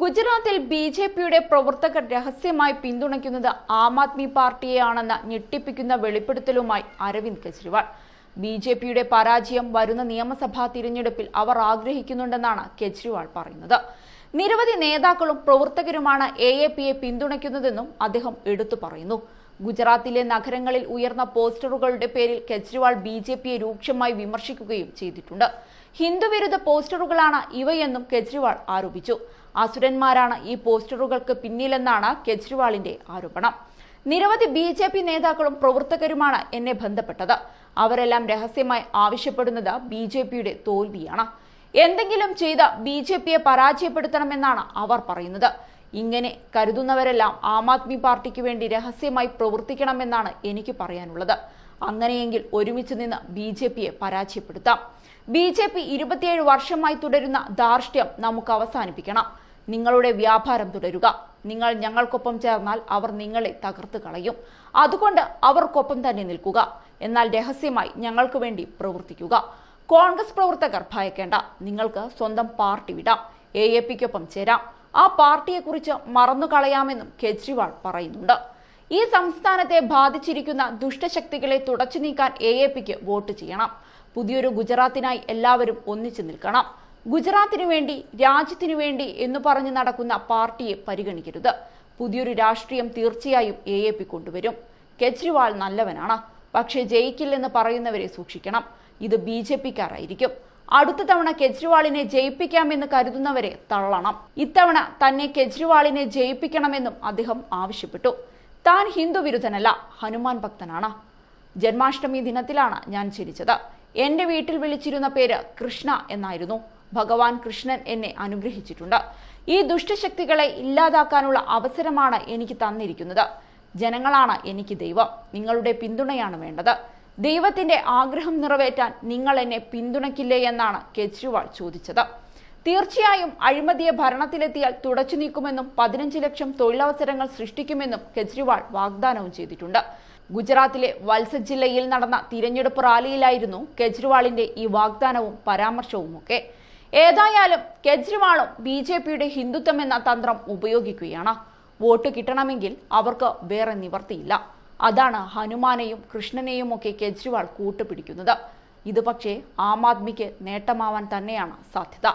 ഗുജറാത്തിൽ B J പിയുടെ പ്രവർത്തകർ രഹസ്യമായി പിന്തുണയ്ക്കുന്നത് ആം ആദ്മി പാർട്ടിയെയാണെന്ന് ഞെട്ടിപ്പിക്കുന്ന വെളിപ്പെടുത്തലുമായി അരവിന്ദ് കെജ്രിവാൾ ബി ജെ പിയുടെ പരാജയം വരുന്ന നിയമസഭാ തിരഞ്ഞെടുപ്പിൽ അവർ ആഗ്രഹിക്കുന്നുണ്ടെന്നാണ് കെജ്രിവാൾ പറയുന്നത് നിരവധി നേതാക്കളും പ്രവർത്തകരുമാണ് എ എ പിയെ പിന്തുണയ്ക്കുന്നതെന്നും അദ്ദേഹം എടുത്തു പറയുന്നു ഗുജറാത്തിലെ നഗരങ്ങളിൽ ഉയർന്ന പോസ്റ്ററുകളുടെ പേരിൽ കെജ്രിവാൾ ബി ജെ പിയെ രൂക്ഷമായി വിമർശിക്കുകയും ചെയ്തിട്ടുണ്ട് ഹിന്ദുവിരുദ്ധ പോസ്റ്ററുകളാണ് ഇവയെന്നും കെജ്രിവാൾ ആരോപിച്ചു അസുരന്മാരാണ് ഈ പോസ്റ്ററുകൾക്ക് പിന്നിലെന്നാണ് കെജ്രിവാളിന്റെ ആരോപണം നിരവധി ബി ജെ പി നേതാക്കളും പ്രവർത്തകരുമാണ് എന്നെ ബന്ധപ്പെട്ടത് അവരെല്ലാം രഹസ്യമായി ആവശ്യപ്പെടുന്നത് ബി ജെ പിയുടെ തോൽവിയാണ് എന്തെങ്കിലും ചെയ്ത് ബി ജെ പിയെ പരാജയപ്പെടുത്തണമെന്നാണ് അവർ പറയുന്നത് ഇങ്ങനെ കരുതുന്നവരെല്ലാം ആം ആദ്മി പാർട്ടിക്ക് വേണ്ടി രഹസ്യമായി പ്രവർത്തിക്കണമെന്നാണ് എനിക്ക് പറയാനുള്ളത് അങ്ങനെയെങ്കിൽ ഒരുമിച്ച് നിന്ന് ബി ജെ പിയെ പരാജയപ്പെടുത്താം ബി ജെ പി ഇരുപത്തിയേഴ് വർഷമായി തുടരുന്ന ധാർഷ്ട്യം നമുക്ക് അവസാനിപ്പിക്കണം നിങ്ങളുടെ വ്യാപാരം തുടരുക നിങ്ങൾ ഞങ്ങൾക്കൊപ്പം ചേർന്നാൽ അവർ നിങ്ങളെ തകർത്ത് കളയും അതുകൊണ്ട് അവർക്കൊപ്പം തന്നെ നിൽക്കുക എന്നാൽ രഹസ്യമായി ഞങ്ങൾക്ക് വേണ്ടി പ്രവർത്തിക്കുക കോൺഗ്രസ് പ്രവർത്തകർ ഭയക്കേണ്ട നിങ്ങൾക്ക് സ്വന്തം പാർട്ടി വിടാം എ എ പിക്കൊപ്പം ചേരാം ആ പാർട്ടിയെക്കുറിച്ച് മറന്നു കളയാമെന്നും കെജ്രിവാൾ പറയുന്നുണ്ട് ഈ സംസ്ഥാനത്തെ ബാധിച്ചിരിക്കുന്ന ദുഷ്ടശക്തികളെ തുടച്ചു നീക്കാൻ എ എ പിക്ക് വോട്ട് ചെയ്യണം പുതിയൊരു ഗുജറാത്തിനായി എല്ലാവരും ഒന്നിച്ചു നിൽക്കണം ഗുജറാത്തിനു വേണ്ടി രാജ്യത്തിനു വേണ്ടി എന്ന് പറഞ്ഞ് നടക്കുന്ന പാർട്ടിയെ പരിഗണിക്കരുത് പുതിയൊരു രാഷ്ട്രീയം തീർച്ചയായും എ എ പി കൊണ്ടുവരും കെജ്രിവാൾ നല്ലവനാണ് പക്ഷേ ജയിക്കില്ലെന്ന് പറയുന്നവരെ സൂക്ഷിക്കണം ഇത് ബി ജെ പിക്കാരായിരിക്കും അടുത്ത തവണ കെജ്രിവാളിനെ ജയിപ്പിക്കാമെന്ന് കരുതുന്നവരെ തള്ളണം ഇത്തവണ തന്നെ കെജ്രിവാളിനെ ജയിപ്പിക്കണമെന്നും അദ്ദേഹം ആവശ്യപ്പെട്ടു താൻ ഹിന്ദു വിരുദ്ധനല്ല ഹനുമാൻ ഭക്തനാണ് ജന്മാഷ്ടമി ദിനത്തിലാണ് ഞാൻ ചിരിച്ചത് എൻ്റെ വീട്ടിൽ വിളിച്ചിരുന്ന പേര് കൃഷ്ണ എന്നായിരുന്നു ഭഗവാൻ കൃഷ്ണൻ എന്നെ അനുഗ്രഹിച്ചിട്ടുണ്ട് ഈ ദുഷ്ടശക്തികളെ ഇല്ലാതാക്കാനുള്ള അവസരമാണ് എനിക്ക് തന്നിരിക്കുന്നത് ജനങ്ങളാണ് എനിക്ക് ദൈവം നിങ്ങളുടെ പിന്തുണയാണ് വേണ്ടത് ദൈവത്തിന്റെ ആഗ്രഹം നിറവേറ്റാൻ നിങ്ങൾ എന്നെ പിന്തുണയ്ക്കില്ലേ എന്നാണ് കെജ്രിവാൾ ചോദിച്ചത് തീർച്ചയായും അഴിമതിയെ ഭരണത്തിലെത്തിയാൽ തുടച്ചു നീക്കുമെന്നും പതിനഞ്ച് ലക്ഷം തൊഴിലവസരങ്ങൾ സൃഷ്ടിക്കുമെന്നും കെജ്രിവാൾ വാഗ്ദാനവും ചെയ്തിട്ടുണ്ട് ഗുജറാത്തിലെ വത്സ ജില്ലയിൽ നടന്ന തിരഞ്ഞെടുപ്പ് റാലിയിലായിരുന്നു കെജ്രിവാളിന്റെ ഈ വാഗ്ദാനവും പരാമർശവുമൊക്കെ ഏതായാലും കെജ്രിവാളും ബി ജെ പിയുടെ ഹിന്ദുത്വം എന്ന തന്ത്രം ഉപയോഗിക്കുകയാണ് വോട്ട് കിട്ടണമെങ്കിൽ അവർക്ക് വേറെ നിവർത്തിയില്ല അതാണ് ഹനുമാനെയും കൃഷ്ണനെയും ഒക്കെ കെജ്രിവാൾ കൂട്ടുപിടിക്കുന്നത് ഇത് പക്ഷേ ആം ആദ്മിക്ക് നേട്ടമാവാൻ തന്നെയാണ് സാധ്യത